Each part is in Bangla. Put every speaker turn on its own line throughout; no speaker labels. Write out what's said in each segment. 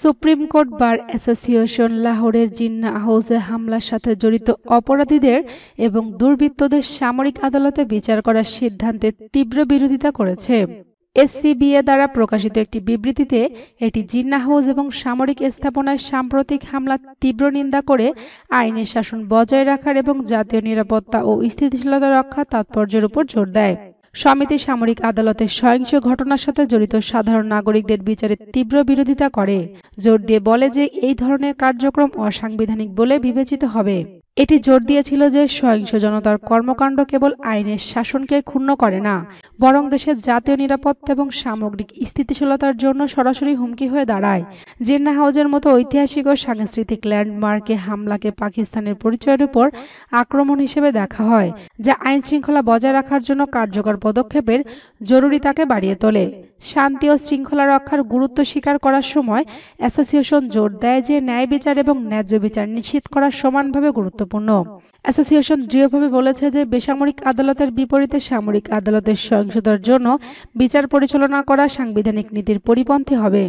সুপ্রিম কোর্ট বার অ্যাসোসিয়েশন লাহোরের জিন্না হাউসে হামলার সাথে জড়িত অপরাধীদের এবং দুর্বৃত্তদের সামরিক আদালতে বিচার করার সিদ্ধান্তে তীব্র বিরোধিতা করেছে এসসিবিএ দ্বারা প্রকাশিত একটি বিবৃতিতে এটি জিন্না হাউস এবং সামরিক স্থাপনায় সাম্প্রতিক হামলা তীব্র নিন্দা করে আইনের শাসন বজায় রাখার এবং জাতীয় নিরাপত্তা ও স্থিতিশীলতা রক্ষা তাৎপর্যের উপর জোর দেয় সমিতি সামরিক আদালতে সহিংস ঘটনার সাথে জড়িত সাধারণ নাগরিকদের বিচারে তীব্র বিরোধিতা করে জোর দিয়ে বলে যে এই ধরনের কার্যক্রম অসাংবিধানিক বলে বিবেচিত হবে এটি জোর দিয়েছিল যে সহিংস জনতার কর্মকাণ্ড কেবল আইনের শাসনকে ক্ষুণ্ণ করে না বরং দেশের জাতীয় নিরাপত্তা এবং সামগ্রিক স্থিতিশীলতার জন্য সরাসরি হুমকি হয়ে দাঁড়ায় জিন্না হাউজের মতো ঐতিহাসিক ও সাংস্কৃতিক ল্যান্ডমার্কে হামলাকে পাকিস্তানের পরিচয়ের উপর আক্রমণ হিসেবে দেখা হয় যা আইন শৃঙ্খলা বজায় রাখার জন্য কার্যকর পদক্ষেপের জরুরিতাকে বাড়িয়ে তোলে শান্তি ও শৃঙ্খলা রক্ষার গুরুত্ব স্বীকার করার সময় অ্যাসোসিয়েশন জোর দেয় যে ন্যায় বিচার এবং ন্যায্য বিচার নিশ্চিত করা সমানভাবে গুরুত্বপূর্ণ অ্যাসোসিয়েশন দৃঢ়ভাবে বলেছে যে বেসামরিক আদালতের বিপরীতে সামরিক আদালতের সহিংসতার জন্য বিচার পরিচালনা করা সাংবিধানিক নীতির পরিপন্থী হবে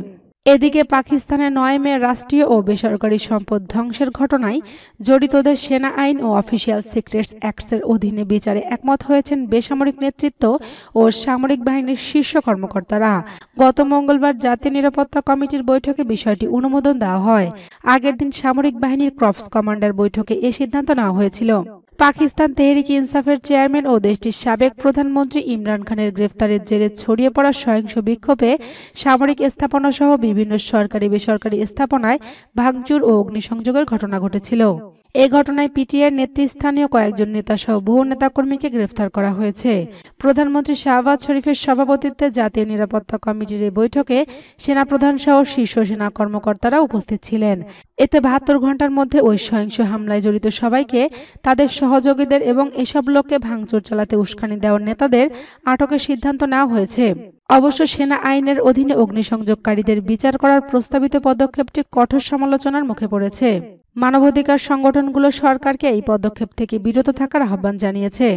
এদিকে পাকিস্তানে নয় মে রাষ্ট্রীয় ও বেসরকারি সম্পদ ধ্বংসের ঘটনায় জড়িতদের সেনা আইন ও অফিসিয়াল সিক্রেটস অ্যাক্টসের অধীনে বিচারে একমত হয়েছেন বেসামরিক নেতৃত্ব ও সামরিক বাহিনীর শীর্ষ কর্মকর্তারা গত মঙ্গলবার জাতীয় নিরাপত্তা কমিটির বৈঠকে বিষয়টি অনুমোদন দেওয়া হয় আগের দিন সামরিক বাহিনীর ক্রপস কমান্ডার বৈঠকে এ সিদ্ধান্ত নেওয়া হয়েছিল পাকিস্তান তেহরিক ইনসাফের চেয়ারম্যান ও দেশটির সাবেক প্রধানমন্ত্রী ইমরান খানের গ্রেফতারের জেরে ছড়িয়ে পড়া সহিংস বিক্ষোভে সামরিক স্থাপনা সহ বিভিন্ন সরকারি বেসরকারি স্থাপনায় ভাঙচুর ও অগ্নিসংযোগের ঘটনা ঘটেছিল এ ঘটনায় পিটিআর নেতৃস্থানীয় কয়েকজন নেতা সহ বহু নেতাকর্মীকে গ্রেফতার করা হয়েছে প্রধানমন্ত্রী শাহবাজ শরীফের সভাপতিত্বে জাতীয় নিরাপত্তা কমিটির এই বৈঠকে সেনাপ্রধানসহ শীর্ষ সেনা কর্মকর্তারা উপস্থিত ছিলেন এতে বাহাত্তর ঘন্টার মধ্যে ওই সহিংস হামলায় জড়িত সবাইকে তাদের সহযোগীদের এবং এসব লোককে ভাঙচুর চালাতে উস্কানি দেওয়ার নেতাদের আটকের সিদ্ধান্ত নেওয়া হয়েছে অবশ্য সেনা আইনের অধীনে অগ্নিসংযোগকারীদের বিচার করার প্রস্তাবিত পদক্ষেপটি কঠোর সমালোচনার মুখে পড়েছে মানবাধিকার সংগঠনগুলো সরকারকে এই পদক্ষেপ থেকে বিরত থাকার আহ্বান জানিয়েছে